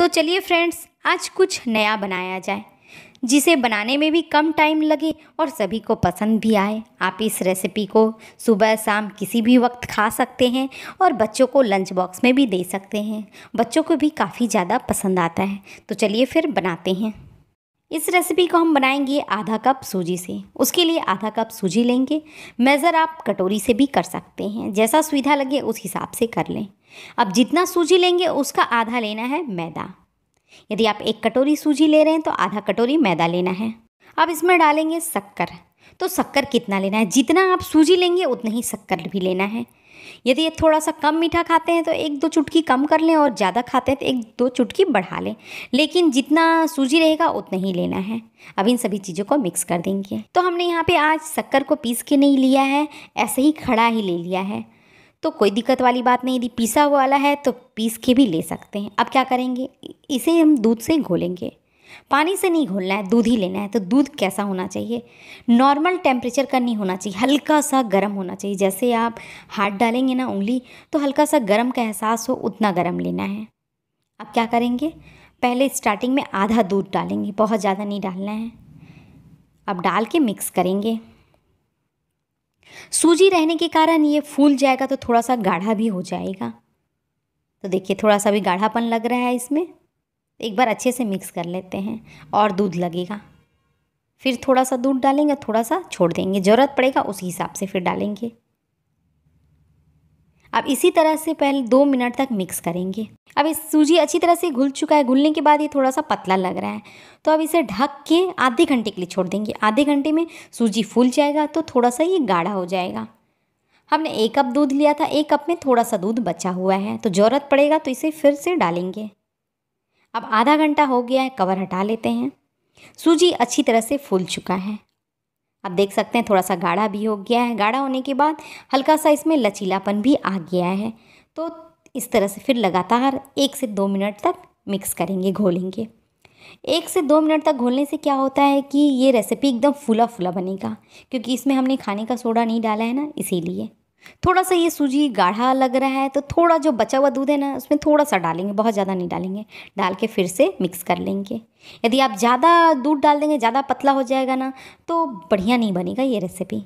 तो चलिए फ्रेंड्स आज कुछ नया बनाया जाए जिसे बनाने में भी कम टाइम लगे और सभी को पसंद भी आए आप इस रेसिपी को सुबह शाम किसी भी वक्त खा सकते हैं और बच्चों को लंच बॉक्स में भी दे सकते हैं बच्चों को भी काफ़ी ज़्यादा पसंद आता है तो चलिए फिर बनाते हैं इस रेसिपी को हम बनाएंगे आधा कप सूजी से उसके लिए आधा कप सूजी लेंगे मेज़र आप कटोरी से भी कर सकते हैं जैसा सुविधा लगे उस हिसाब से कर लें अब जितना सूजी लेंगे उसका आधा लेना है मैदा यदि आप एक कटोरी सूजी ले रहे हैं तो आधा कटोरी मैदा लेना है अब इसमें डालेंगे शक्कर तो शक्कर कितना लेना है जितना आप सूजी लेंगे उतना ही शक्कर भी लेना है यदि ये थोड़ा सा कम मीठा खाते हैं तो एक दो चुटकी कम कर लें और ज़्यादा खाते हैं तो एक दो चुटकी बढ़ा लें लेकिन जितना सूजी रहेगा उतना ही लेना है अब इन सभी चीज़ों को मिक्स कर देंगे तो हमने यहाँ पे आज शक्कर को पीस के नहीं लिया है ऐसे ही खड़ा ही ले लिया है तो कोई दिक्कत वाली बात नहीं यदि पीसा हुआ वाला है तो पीस के भी ले सकते हैं अब क्या करेंगे इसे हम दूध से घोलेंगे पानी से नहीं घोलना है दूध ही लेना है तो दूध कैसा होना चाहिए नॉर्मल टेम्परेचर का नहीं होना चाहिए हल्का सा गर्म होना चाहिए जैसे आप हाथ डालेंगे ना उंगली तो हल्का सा गर्म का एहसास हो उतना गर्म लेना है अब क्या करेंगे पहले स्टार्टिंग में आधा दूध डालेंगे बहुत ज़्यादा नहीं डालना है अब डाल के मिक्स करेंगे सूजी रहने के कारण ये फूल जाएगा तो थोड़ा सा गाढ़ा भी हो जाएगा तो देखिए थोड़ा सा भी गाढ़ापन लग रहा है इसमें तो एक बार अच्छे से मिक्स कर लेते हैं और दूध लगेगा फिर थोड़ा सा दूध डालेंगे थोड़ा सा छोड़ देंगे ज़रूरत पड़ेगा उस हिसाब से फिर डालेंगे अब इसी तरह से पहले दो मिनट तक मिक्स करेंगे अब इस सूजी अच्छी तरह से घुल चुका है घुलने के बाद ये थोड़ा सा पतला लग रहा है तो अब इसे ढक के आधे घंटे के लिए छोड़ देंगे आधे घंटे में सूजी फूल जाएगा तो थोड़ा सा ये गाढ़ा हो जाएगा हमने एक कप दूध लिया था एक कप में थोड़ा सा दूध बचा हुआ है तो ज़रूरत पड़ेगा तो इसे फिर से डालेंगे अब आधा घंटा हो गया है कवर हटा लेते हैं सूजी अच्छी तरह से फूल चुका है अब देख सकते हैं थोड़ा सा गाढ़ा भी हो गया है गाढ़ा होने के बाद हल्का सा इसमें लचीलापन भी आ गया है तो इस तरह से फिर लगातार एक से दो मिनट तक मिक्स करेंगे घोलेंगे एक से दो मिनट तक घोलने से क्या होता है कि ये रेसिपी एकदम फूला फूला बनेगा क्योंकि इसमें हमने खाने का सोडा नहीं डाला है ना इसीलिए थोड़ा सा ये सूजी गाढ़ा लग रहा है तो थोड़ा जो बचा हुआ दूध है ना उसमें थोड़ा सा डालेंगे बहुत ज़्यादा नहीं डालेंगे डाल के फिर से मिक्स कर लेंगे यदि आप ज़्यादा दूध डाल देंगे ज़्यादा पतला हो जाएगा ना तो बढ़िया नहीं बनेगा ये रेसिपी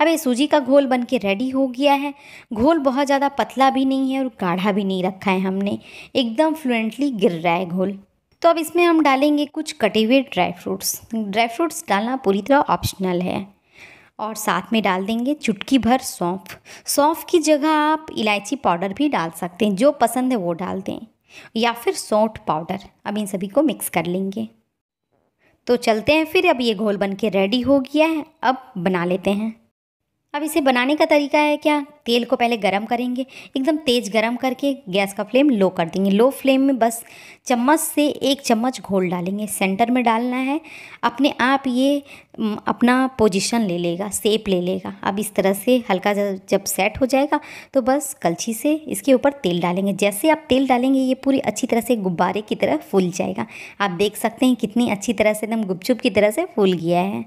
अब ये सूजी का घोल बन के रेडी हो गया है घोल बहुत ज़्यादा पतला भी नहीं है और गाढ़ा भी नहीं रखा है हमने एकदम फ्लुएंटली गिर रहा है घोल तो अब इसमें हम डालेंगे कुछ कटे हुए ड्राई फ्रूट्स ड्राई फ्रूट्स डालना पूरी तरह ऑप्शनल है और साथ में डाल देंगे चुटकी भर सौंफ सौंफ की जगह आप इलायची पाउडर भी डाल सकते हैं जो पसंद है वो डाल दें या फिर सौंठ पाउडर अब इन सभी को मिक्स कर लेंगे तो चलते हैं फिर अब ये घोल बन के रेडी हो गया है अब बना लेते हैं अब इसे बनाने का तरीका है क्या तेल को पहले गरम करेंगे एकदम तेज़ गरम करके गैस का फ्लेम लो कर देंगे लो फ्लेम में बस चम्मच से एक चम्मच घोल डालेंगे सेंटर में डालना है अपने आप ये अपना पोजीशन ले लेगा सेप ले लेगा अब इस तरह से हल्का जब सेट हो जाएगा तो बस कलछी से इसके ऊपर तेल डालेंगे जैसे आप तेल डालेंगे ये पूरी अच्छी तरह से गुब्बारे की तरह फूल जाएगा आप देख सकते हैं कितनी अच्छी तरह से एकदम गुपचुप की तरह से फूल गया है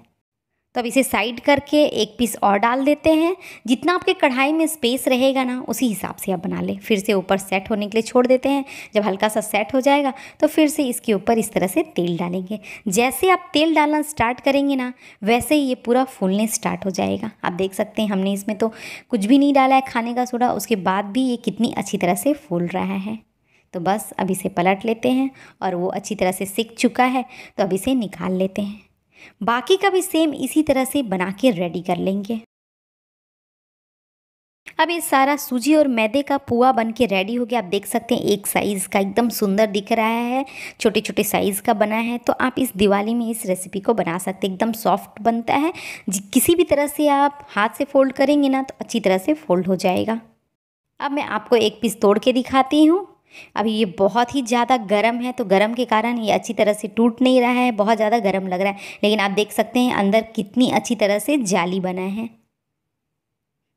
तो अब इसे साइड करके एक पीस और डाल देते हैं जितना आपके कढ़ाई में स्पेस रहेगा ना उसी हिसाब से आप बना लें फिर से ऊपर सेट होने के लिए छोड़ देते हैं जब हल्का सा सेट हो जाएगा तो फिर से इसके ऊपर इस तरह से तेल डालेंगे जैसे आप तेल डालना स्टार्ट करेंगे ना वैसे ही ये पूरा फूलने स्टार्ट हो जाएगा आप देख सकते हैं हमने इसमें तो कुछ भी नहीं डाला है खाने का सोडा उसके बाद भी ये कितनी अच्छी तरह से फूल रहा है तो बस अब इसे पलट लेते हैं और वो अच्छी तरह से सीख चुका है तो अब इसे निकाल लेते हैं बाकी का भी सेम इसी तरह से बना के रेडी कर लेंगे अब ये सारा सूजी और मैदे का पुआ बन के रेडी हो गया आप देख सकते हैं एक साइज़ का एकदम सुंदर दिख रहा है छोटे छोटे साइज़ का बना है तो आप इस दिवाली में इस रेसिपी को बना सकते हैं एकदम सॉफ्ट बनता है किसी भी तरह से आप हाथ से फोल्ड करेंगे ना तो अच्छी तरह से फोल्ड हो जाएगा अब मैं आपको एक पीस तोड़ के दिखाती हूँ अभी ये बहुत ही ज़्यादा गर्म है तो गर्म के कारण ये अच्छी तरह से टूट नहीं रहा है बहुत ज़्यादा गर्म लग रहा है लेकिन आप देख सकते हैं अंदर कितनी अच्छी तरह से जाली बना है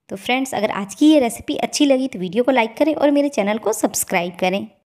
तो फ्रेंड्स अगर आज की ये रेसिपी अच्छी लगी तो वीडियो को लाइक करें और मेरे चैनल को सब्सक्राइब करें